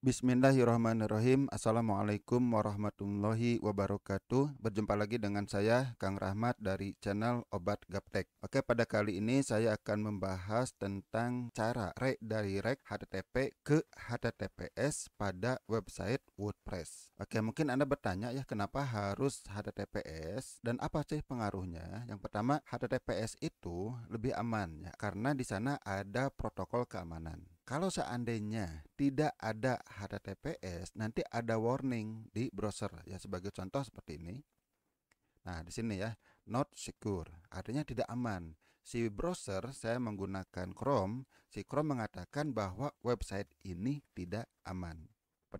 Bismillahirrahmanirrahim Assalamualaikum warahmatullahi wabarakatuh Berjumpa lagi dengan saya Kang Rahmat dari channel Obat Gaptek Oke pada kali ini saya akan membahas tentang cara dari redirect HTTP ke HTTPS pada website WordPress Oke mungkin Anda bertanya ya kenapa harus HTTPS dan apa sih pengaruhnya Yang pertama HTTPS itu lebih aman ya karena di sana ada protokol keamanan kalau seandainya tidak ada HTTPS, nanti ada warning di browser ya sebagai contoh seperti ini. Nah, di sini ya, not secure, artinya tidak aman. Si browser saya menggunakan Chrome, si Chrome mengatakan bahwa website ini tidak aman.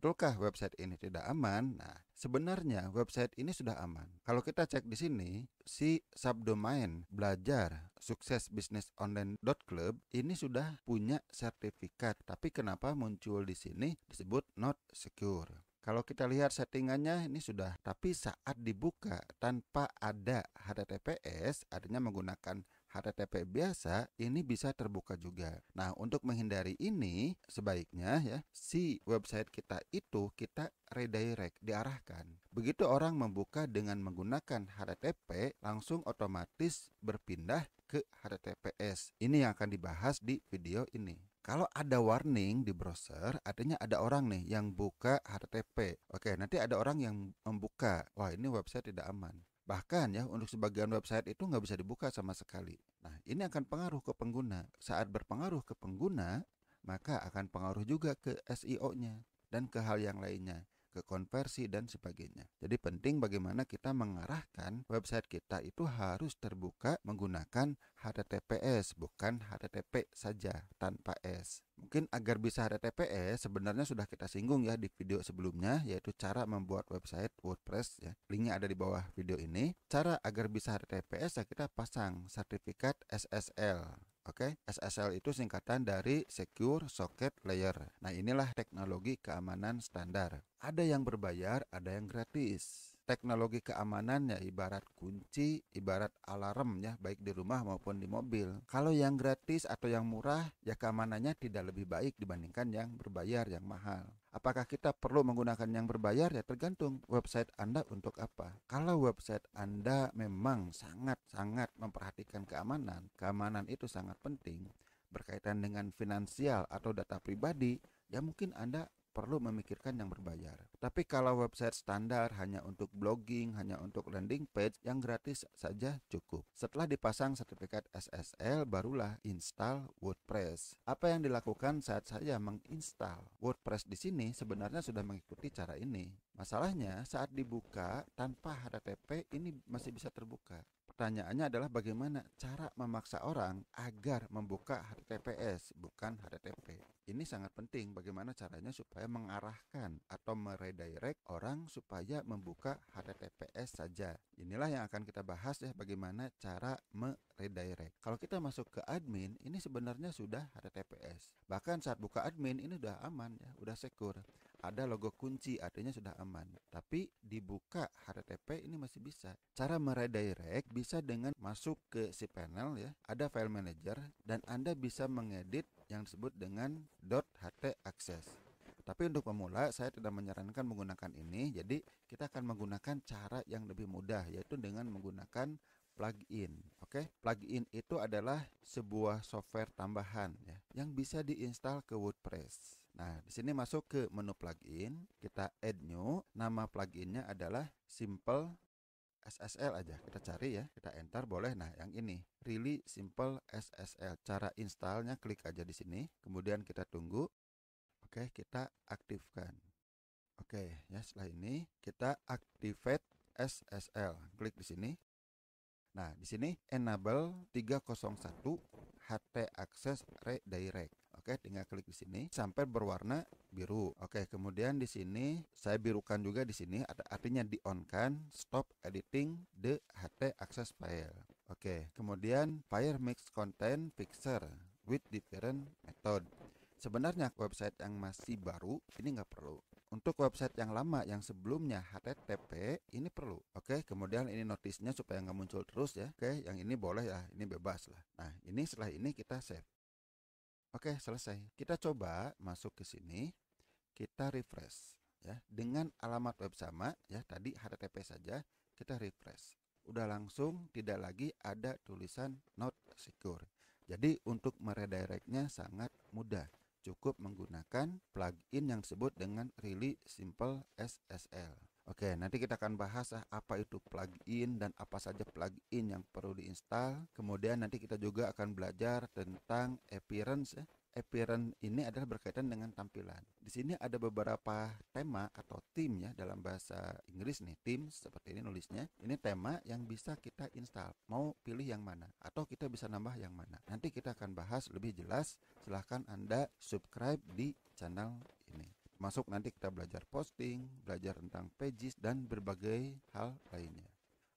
Betulkah website ini tidak aman? Nah, sebenarnya website ini sudah aman. Kalau kita cek di sini, si subdomain belajar sukses bisnis online.club ini sudah punya sertifikat. Tapi kenapa muncul di sini disebut not secure? Kalau kita lihat settingannya ini sudah, tapi saat dibuka tanpa ada HTTPS, artinya menggunakan HTTP biasa ini bisa terbuka juga. Nah, untuk menghindari ini sebaiknya ya si website kita itu kita redirect, diarahkan. Begitu orang membuka dengan menggunakan HTTP, langsung otomatis berpindah ke HTTPS. Ini yang akan dibahas di video ini. Kalau ada warning di browser, artinya ada orang nih yang buka HTTP. Oke, nanti ada orang yang membuka. Wah, ini website tidak aman. Bahkan ya untuk sebagian website itu nggak bisa dibuka sama sekali. Nah ini akan pengaruh ke pengguna. Saat berpengaruh ke pengguna maka akan pengaruh juga ke SEO-nya dan ke hal yang lainnya ke konversi dan sebagainya. Jadi penting bagaimana kita mengarahkan website kita itu harus terbuka menggunakan HTTPS bukan HTTP saja tanpa S. Mungkin agar bisa HTTPS sebenarnya sudah kita singgung ya di video sebelumnya yaitu cara membuat website WordPress ya. Linknya ada di bawah video ini. Cara agar bisa HTTPS ya kita pasang sertifikat SSL Oke, SSL itu singkatan dari Secure Socket Layer. Nah, inilah teknologi keamanan standar. Ada yang berbayar, ada yang gratis teknologi keamanannya ibarat kunci, ibarat alarm ya baik di rumah maupun di mobil. Kalau yang gratis atau yang murah ya keamanannya tidak lebih baik dibandingkan yang berbayar yang mahal. Apakah kita perlu menggunakan yang berbayar? Ya tergantung website Anda untuk apa. Kalau website Anda memang sangat-sangat memperhatikan keamanan, keamanan itu sangat penting berkaitan dengan finansial atau data pribadi, ya mungkin Anda perlu memikirkan yang berbayar. Tapi kalau website standar hanya untuk blogging, hanya untuk landing page yang gratis saja cukup. Setelah dipasang sertifikat SSL barulah install WordPress. Apa yang dilakukan saat saya menginstal WordPress di sini sebenarnya sudah mengikuti cara ini. Masalahnya saat dibuka tanpa HTTP ini masih bisa terbuka pertanyaannya adalah bagaimana cara memaksa orang agar membuka HTTPS bukan HTTP. Ini sangat penting bagaimana caranya supaya mengarahkan atau meredirect orang supaya membuka HTTPS saja. Inilah yang akan kita bahas ya bagaimana cara meredirect. Kalau kita masuk ke admin ini sebenarnya sudah HTTPS. Bahkan saat buka admin ini sudah aman ya, sudah secure ada logo kunci artinya sudah aman tapi dibuka HTTP ini masih bisa cara meredirect bisa dengan masuk ke si panel ya ada file manager dan Anda bisa mengedit yang disebut dengan .htaccess tapi untuk pemula saya tidak menyarankan menggunakan ini jadi kita akan menggunakan cara yang lebih mudah yaitu dengan menggunakan plugin. Oke, okay? plugin itu adalah sebuah software tambahan ya yang bisa diinstal ke WordPress. Nah, di sini masuk ke menu plugin, kita add new. Nama pluginnya adalah Simple SSL aja. Kita cari ya, kita enter boleh. Nah, yang ini really simple SSL. Cara installnya klik aja di sini, kemudian kita tunggu. Oke, okay, kita aktifkan. Oke, okay, ya setelah ini kita activate SSL. Klik di sini. Nah, di sini enable 301 HT Access Redirect. Oke, tinggal klik di sini sampai berwarna biru. Oke, kemudian di sini saya birukan juga di sini ada artinya di on kan stop editing the HT Access file. Oke, kemudian fire mix content fixer with different method. Sebenarnya website yang masih baru ini nggak perlu. Untuk website yang lama yang sebelumnya HTTP ini perlu. Oke, kemudian ini notisnya supaya nggak muncul terus ya. Oke, yang ini boleh ya, ini bebas lah. Nah, ini setelah ini kita save. Oke, selesai. Kita coba masuk ke sini. Kita refresh ya dengan alamat web sama ya tadi HTTP saja kita refresh. Udah langsung tidak lagi ada tulisan not secure. Jadi untuk meredirectnya sangat mudah cukup menggunakan plugin yang disebut dengan Really Simple SSL. Oke, nanti kita akan bahas ah, apa itu plugin dan apa saja plugin yang perlu diinstal. Kemudian nanti kita juga akan belajar tentang appearance ya appearance ini adalah berkaitan dengan tampilan. Di sini ada beberapa tema atau tim ya dalam bahasa Inggris nih, tim seperti ini nulisnya. Ini tema yang bisa kita install. Mau pilih yang mana atau kita bisa nambah yang mana. Nanti kita akan bahas lebih jelas. Silahkan Anda subscribe di channel ini masuk nanti kita belajar posting, belajar tentang pages dan berbagai hal lainnya.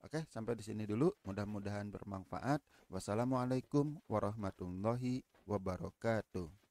Oke, sampai di sini dulu. Mudah-mudahan bermanfaat. Wassalamualaikum warahmatullahi wabarakatuh.